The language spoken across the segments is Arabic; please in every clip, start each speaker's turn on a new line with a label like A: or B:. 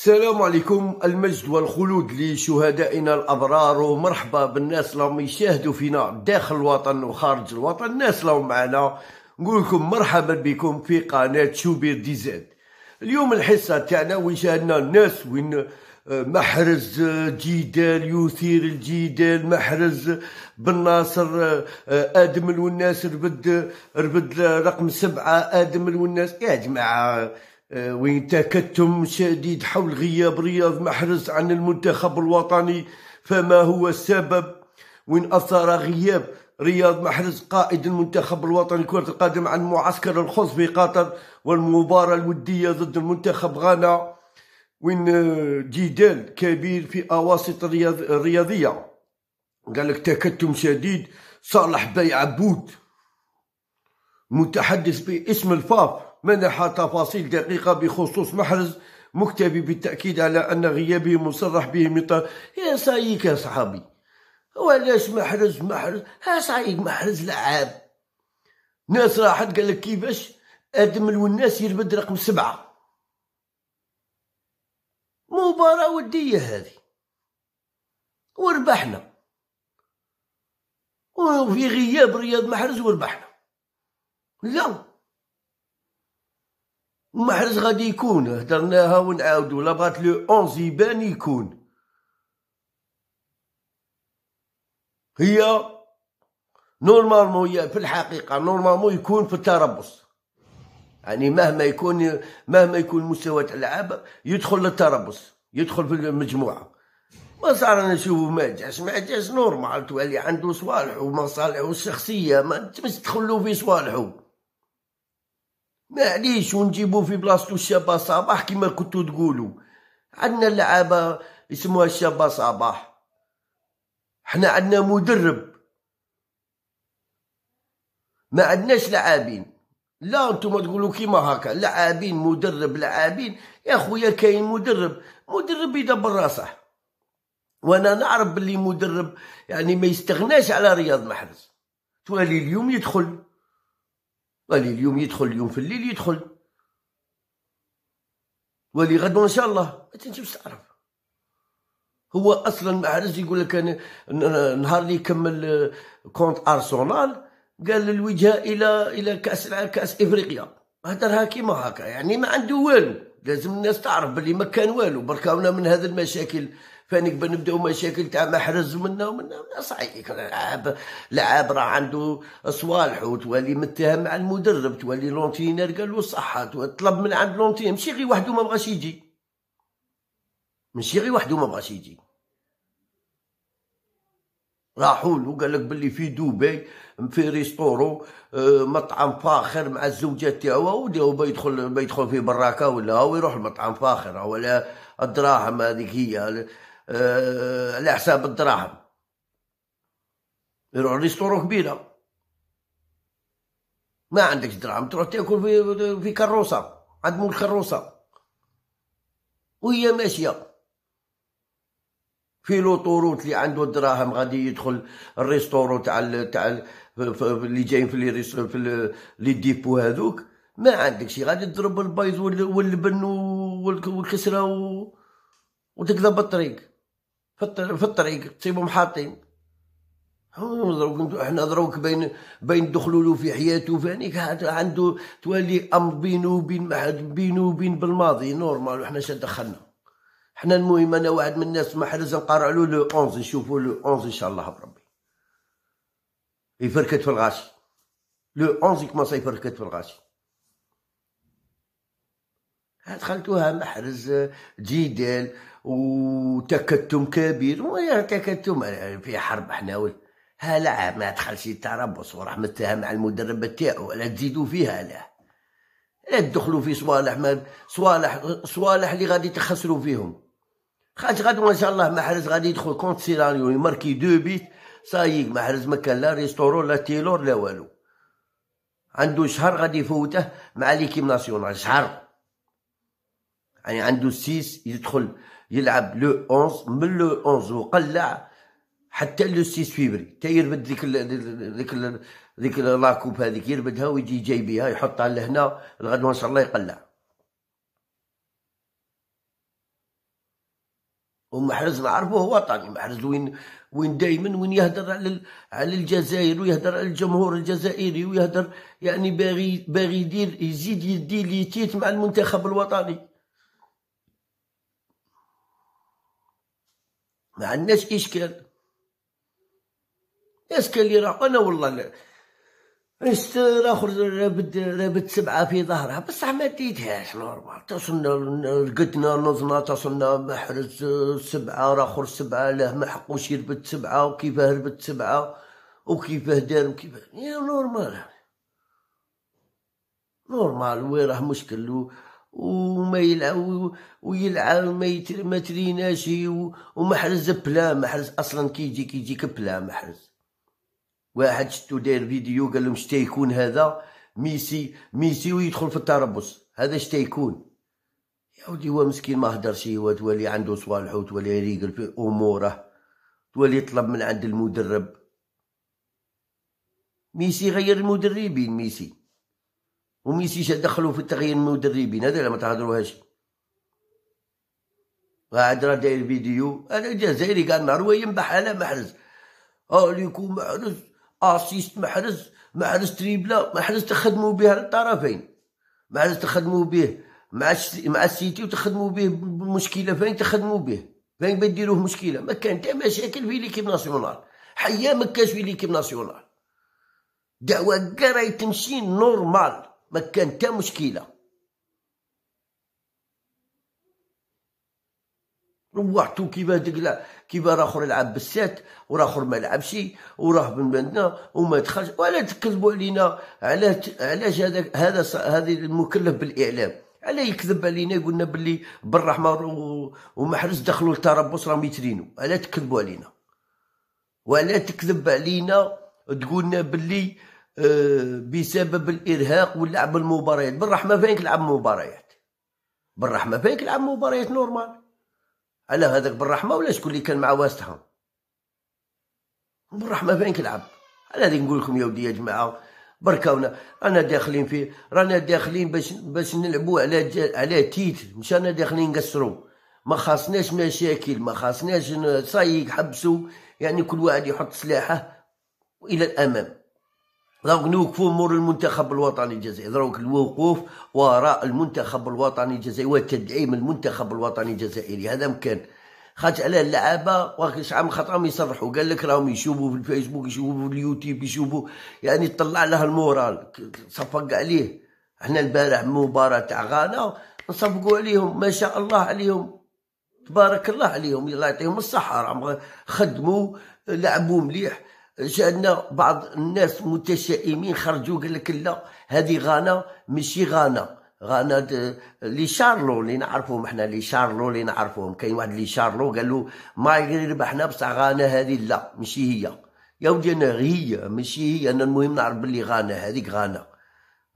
A: السلام عليكم المجد والخلود لشهدائنا الابرار ومرحبا بالناس اللي راهم يشاهدوا فينا داخل الوطن وخارج الوطن الناس اللي معنا نقول لكم مرحبا بكم في قناه شوبير دي زاد اليوم الحصه تاعنا وين الناس وين آه، محرز آه، جدال يثير الجدال محرز بن ناصر آه، ادم والناس ربد ربد رقم سبعه ادم والناس يا جماعه وين تكتم شديد حول غياب رياض محرز عن المنتخب الوطني فما هو السبب وين أثر غياب رياض محرز قائد المنتخب الوطني كرة القدم عن معسكر الخمس في قطر والمباراة الودية ضد المنتخب غانا وين آه، جدال كبير في أواسط الرياض الرياضية قالك تكتم شديد صالح بيع بوت متحدث باسم الفاف منح تفاصيل دقيقة بخصوص محرز مكتفي بالتأكيد على أن غيابه مصرح به مطر يا صايك يا صحابي وليش محرز محرز ها صايك محرز لعاب ناس راحت قال لك كيفاش ادم الوناس يربد رقم سبعة مباراة ودية هذه وربحنا وفي غياب رياض محرز وربحنا لا محرز غادي يكون هدرناها ونعاودو لا بغات لو اونز يبان يكون هي نورمالمون هي في الحقيقه نورمالمون يكون في التربص يعني مهما يكون مهما يكون مستوى تاع اللعاب يدخل للتربص يدخل في المجموعه ما صار انا نشوفو ما جاش ما جاش نورمال تولي عنده صوالحو ومصالحه الشخصيه ما تدخلو في صوالحه معليش ونجيبو في بلاصتو الشابة صباح كيما كنتو تقولو عندنا لعابة يسموها الشابة صباح حنا عندنا مدرب ما عندناش لاعبين لا انتم تقولوا كيما هكا لاعبين مدرب لاعبين يا خويا كاين مدرب مدرب يدبر راسه وانا نعرف بلي مدرب يعني ما يستغناش على رياض محرز توالي اليوم يدخل ولي اليوم يدخل اليوم في الليل يدخل ولي غدا ان شاء الله ما تنجمش تعرف هو اصلا معرز يقول لك انا نهار اللي كمل آه، كونت ارسنال قال الوجهه الى الى كاس كاس افريقيا هدرها كيما هكا يعني ما عنده والو لازم الناس تعرف بلي ما كان والو بركاونا من هذه المشاكل فانك نبداو مشاكل تاع محرز ومنا ومنا صحيح لعاب لعاب راه عنده صوالح تولي متهم مع المدرب تولي لونتينير قال له صحة طلب من عند لونتينير ماشي غير وحده ما بغاش يجي ماشي غير وحده ما بغاش يجي راحوا له قال لك باللي في دبي في ريستورو آه، مطعم فاخر مع الزوجه تاعو وداو يدخل يدخل في براكه ولا هو يروح لمطعم فاخر ولا الدراهم هذيك هي آه، على حساب الدراهم يروح ريستورو كبيره ما عندكش دراهم تروح تاكل في في كروسه عند مول كروسه وهي ماشيه في لوطوروت اللي عنده الدراهم غادي يدخل الريستورو تاع ال... تاع ال... اللي جايين في لي في لي ديبو هذوك ما عندك شي غادي تضرب البيض واللبن والكسره و... وتكذب الطريق في الطريق تصيبهم حاطين احنا ضروك بين بين دخلوا في حياته فانيك يعني عنده تولي امر بينه وبين بينه وبين بالماضي نورمال وحنا شا دخلنا حنا المهم انا واحد من الناس ما حرز نقرا له لو 11 نشوفوا لو 11 ان شاء الله بربي يفركت في الغاشي لو 11 كما يفركت في الغاشي دخلتوها محرز جدال وتكتم كبير تكتم في حرب ها لا ما دخلش التربص ورحمتها مع المدرب تاعو لا تزيدوا فيها لا لا تدخلوا في صوالح ما صوالح صوالح اللي غادي تخسروا فيهم خاطر غدوه ان شاء الله محرز غادي يدخل كونت سيلاريو يماركي دو بيت صايق محرز ما كان لا ريستورون لا تيلور لا والو عنده شهر غادي يفوته مع ليكيب ناسيونال شهر يعني عنده سيس يدخل يلعب لو 11 من لو 11 وقلع حتى لو 6 فيبري تا يربد ديك ال ديك ال ديك لاكوب هذيك يربدها ويجي جاي بها يحطها لهنا الغد ان شاء الله يقلع ومحرز نعرفو هو وطني محرز وين وين دائما وين يهدر على على الجزائر ويهدر على الجمهور الجزائري ويهدر يعني باغي باغي يدير يزيد يدي ليتيت مع المنتخب الوطني ما عندناش اشكال اشكال اللي راه انا والله رست اخر رابد رابد سبعه في ظهرها بصح ما ديتهاش نورمال تصلنا رقدنا نظنا تصلنا محرز سبعه راخر سبعه له ما حقوش يربد سبعه وكيفاه ربد سبعه وكيفاه دار وكيفاه يا نورمال نورمال وين راه مشكل وما يلعب ويلعب ما تريناش ومحرز بلا محرز اصلا كيجي كيجي كبلا محرز واحد شتو داير فيديو قال لهم شتا يكون هذا ميسي ميسي ويدخل في التربص هذا شتا يكون يا ودي هو مسكين ما هدرش هو تولي عنده صوالح وتولي يريقل في اموره تولي يطلب من عند المدرب ميسي غير المدربين ميسي وميسي يسيش دخلوا في التغيير المدربين هذا ما تهضروهاش قاعد راه داير فيديو انا جزائري قال نهار وين ينبح على محرز اه ليكو محرز اسيست محرز محرز تريبلا محرز تخدموا بها على الطرفين محرز تخدموا به مع مع السيتي وتخدموا به المشكله فين تخدموا به فين بديروه مشكله ما كان حتى مشاكل في ليكيب ناسيونال حيا ما كانش في ليكيب ناسيونال دعوه كاع راهي تمشي نورمال ما كان حتى مشكله روحتو كيما هذاك كيما راه اخر يلعب بالسات وراه اخر ما لعبش وراه من بندنا وما دخلش ولا تكذبوا علينا علاش علاش هذا هذا هذه المكلف بالاعلام علاه يكذب علينا قلنا باللي بن رحمه ومحرز دخلوا للتربص راهم يترينوا علاه تكذبوا علينا وعلاه تكذب علينا تقولنا باللي آه، بسبب الارهاق واللعب المباريات بالرحمه فين كلعب مباريات بالرحمه فين كلعب مباريات نورمال على هذاك بالرحمه ولا شكون اللي كان مع واسطها بالرحمه فين كلعب على هذيك نقول لكم يا ودي يا جماعه بركاونا رانا داخلين فيه رانا داخلين باش باش نلعبوا على على تيت مش رانا داخلين نقصروا ما خاصناش مشاكل ما خاصناش صاي حبسوا يعني كل واحد يحط سلاحه الى الامام دروك نوقفوا مور المنتخب الوطني الجزائري دروك الوقوف وراء المنتخب الوطني الجزائري وتدعيم المنتخب الوطني الجزائري هذا مكان خاطر على اللعابه واش عام خاطرهم يصرحوا قال لك راهم يشوفوا في الفيسبوك يشوفوا في اليوتيوب يشوفوا يعني طلع لها المورال صفق عليه احنا البارح مباراه تاع غانا نصفقوا عليهم ما شاء الله عليهم تبارك الله عليهم الله يعطيهم الصحه راهم خدموا لعبوا مليح جانا بعض الناس متشائمين خرجوا قال لك لا هذه غانا ماشي غانا غانا لي شارلو اللي نعرفوهم حنا لي شارلو اللي نعرفوهم كاين واحد لي شارلو قالوا ما ربحنا بصح غانا هذه لا ماشي هي يا ودي انا هي ماشي هي انا المهم نعرف بلي غانا هذيك غانا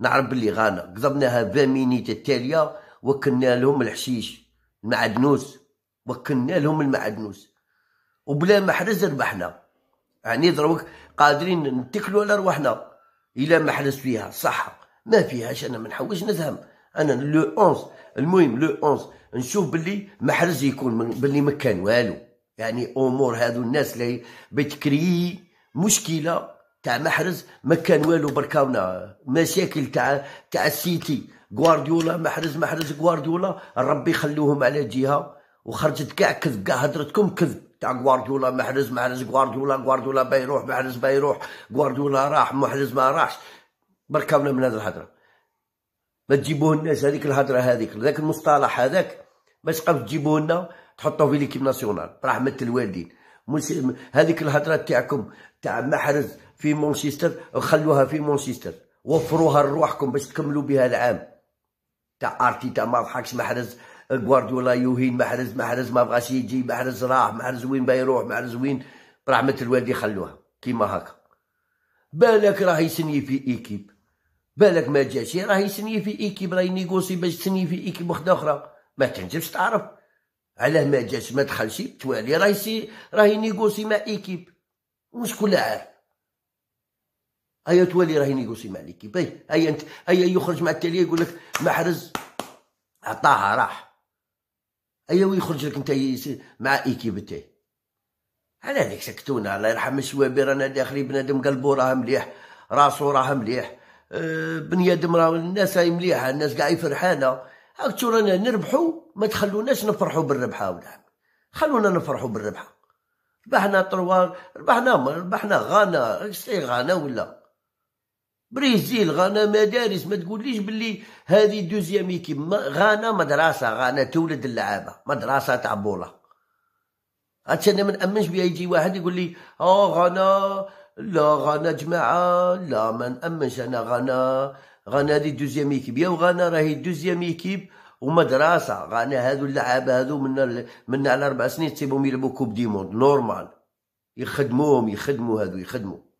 A: نعرف بلي غانا قضبناها فامينيت التاليه وكلنا لهم الحشيش المعدنوس وكلنا لهم المعدنوس وبلا محرز ربحنا يعني دروك قادرين نتكلوا على رواحنا الا ما حلس فيها صح ما فيهاش انا ما نحوش نفهم انا لو 11 المهم لو 11 نشوف باللي محرز يكون باللي ما كان والو يعني امور هذو الناس اللي بتكري مشكله تاع محرز ما كان والو بركاونا مشاكل تاع تاع السيتي غوارديولا محرز محرز غوارديولا ربي يخلوهم على جهه وخرجت كاع كذب كاع هدرتكم كذب تاع غوارديولا محرز محرز غوارديولا غوارديولا بيروح محرز بيروح غوارديولا راح محرز ما راحش بركبنا من هذه الهضره ما تجيبوه الناس هذيك الهضره هذيك ذاك المصطلح هذاك ما تبقاوش تجيبوه لنا تحطوه في ليكيب ناسيونال برحمه الوالدين هذيك الهضره تاعكم تاع محرز في مانشستر خلوها في مانشستر وفروها لروحكم باش تكملوا بها العام تاع ارتيتا ما ضحكش محرز غوارديولا يوهين محرز محرز ما بغاش يجي محرز راح محرز وين بيروح محرز وين برحمة الوالدي خلوها كيما هكا بالك راه يسني في ايكيب بالك ما جاش راه يسني في ايكيب راه ينيغوسي باش تسني في ايكيب وحده اخرى ما تنجمش تعرف علاه ما جاش ما دخلش توالي راه يسي راه ينيغوسي مع ايكيب وشكون اللي عارف ايا توالي راه ينيغوسي مع ليكيب اي ايا انت ايا يخرج مع التاليه يقول لك محرز عطاها راح ايوا يخرج لك انت مع ايكيب تاعي على هذيك سكتونا الله يرحم الشوابي رانا داخلي بنادم قلبو راه مليح راسو راه مليح بني أه، بنيادم راه الناس هاي مليحه الناس قاع فرحانه تشو رانا نربحو ما تخلوناش نفرحو بالربحه ولا خلونا نفرحو بالربحه ربحنا طروار ربحنا ربحنا غانا سي غانا ولا بريزيل غانا مدارس ما تقوليش بلي هذه دوزيام ايكيب غانا مدرسه غانا تولد اللعابه مدرسه تاع بوله حتى انا ما نامنش بها يجي واحد يقول لي اه غانا لا غانا جماعه لا ما نامنش انا غانا غانا هذه دوزيام ايكيب يا غانا راهي دوزيام ايكيب ومدرسه غانا هذو اللعابه هذو من من على اربع سنين تسيبهم يلعبوا كوب دي موند نورمال يخدموهم يخدموا هذو يخدموا